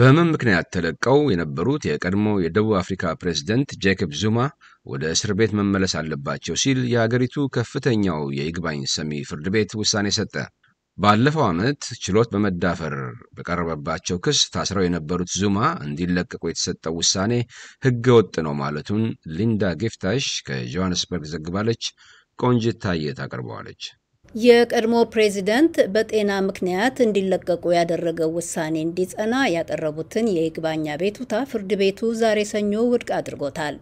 በምን ምክንያት ተለቀው የነበሩት የቀድሞ የደቡብ አፍሪካ ፕሬዝደንት ጄኮብ ዙማ ወደ እስር ቤት መመለስ አለባቸው ሲል የአገሪቱ ከፍተኛው የይግባኝ ሰሚ ፍርድ ቤት ውሳኔ ሰጠ። ባለፈው ዓመት ችሎት በመዳፈር በቀረበባቸው ክስ ታስረው የነበሩት ዙማ እንዲለቀቁ የተሰጠው ውሳኔ ሕገ ወጥ ነው ማለቱን ሊንዳ ጌፍታሽ ከጆሃንስበርግ ዘግባለች። ቆንጅት ታየ ታቀርበዋለች። የቀድሞ ፕሬዚደንት በጤና ምክንያት እንዲለቀቁ ያደረገው ውሳኔ እንዲጸና ያቀረቡትን የይግባኝ አቤቱታ ፍርድ ቤቱ ዛሬ ሰኞ ውድቅ አድርጎታል።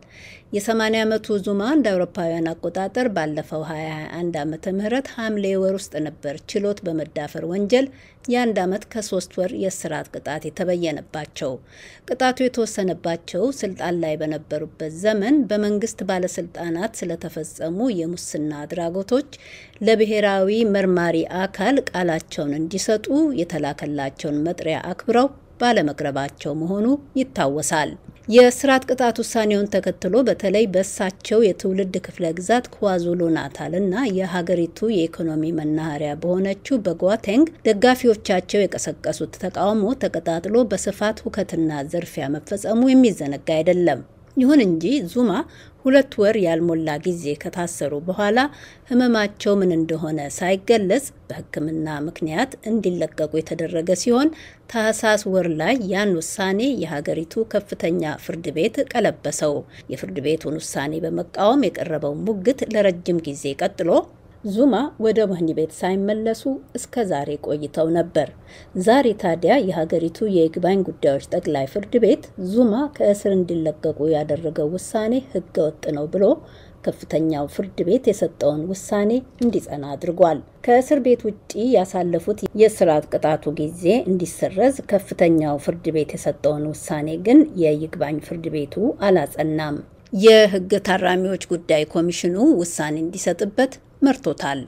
የ80 ዓመቱ ዙማ እንደ አውሮፓውያን አቆጣጠር ባለፈው 2021 ዓመተ ምህረት ሐምሌ ወር ውስጥ ነበር ችሎት በመዳፈር ወንጀል የአንድ ዓመት ከሶስት ወር የእስራት ቅጣት የተበየነባቸው። ቅጣቱ የተወሰነባቸው ስልጣን ላይ በነበሩበት ዘመን በመንግስት ባለስልጣናት ስለተፈጸሙ የሙስና አድራጎቶች ለብሔራዊ ብሔራዊ መርማሪ አካል ቃላቸውን እንዲሰጡ የተላከላቸውን መጥሪያ አክብረው ባለመቅረባቸው መሆኑ ይታወሳል። የእስራት ቅጣት ውሳኔውን ተከትሎ በተለይ በእሳቸው የትውልድ ክፍለ ግዛት ኳዙሉ ናታልና የሀገሪቱ የኢኮኖሚ መናኸሪያ በሆነችው በጓቴንግ ደጋፊዎቻቸው የቀሰቀሱት ተቃውሞ ተቀጣጥሎ በስፋት ሁከትና ዝርፊያ መፈጸሙ የሚዘነጋ አይደለም። ይሁን እንጂ ዙማ ሁለት ወር ያልሞላ ጊዜ ከታሰሩ በኋላ ህመማቸው ምን እንደሆነ ሳይገለጽ በሕክምና ምክንያት እንዲለቀቁ የተደረገ ሲሆን ታህሳስ ወር ላይ ያን ውሳኔ የሀገሪቱ ከፍተኛ ፍርድ ቤት ቀለበሰው። የፍርድ ቤቱን ውሳኔ በመቃወም የቀረበው ሙግት ለረጅም ጊዜ ቀጥሎ ዙማ ወደ ወህኒ ቤት ሳይመለሱ እስከ ዛሬ ቆይተው ነበር። ዛሬ ታዲያ የሀገሪቱ የይግባኝ ጉዳዮች ጠቅላይ ፍርድ ቤት ዙማ ከእስር እንዲለቀቁ ያደረገው ውሳኔ ወጥ ነው ብሎ ከፍተኛው ፍርድ ቤት የሰጠውን ውሳኔ እንዲጸና አድርጓል። ከእስር ቤት ውጪ ያሳለፉት የእስራት ቅጣቱ ጊዜ እንዲሰረዝ ከፍተኛው ፍርድ ቤት የሰጠውን ውሳኔ ግን የይግባኝ ፍርድ ቤቱ አላጸናም። የህግ ታራሚዎች ጉዳይ ኮሚሽኑ ውሳኔ እንዲሰጥበት መርቶታል።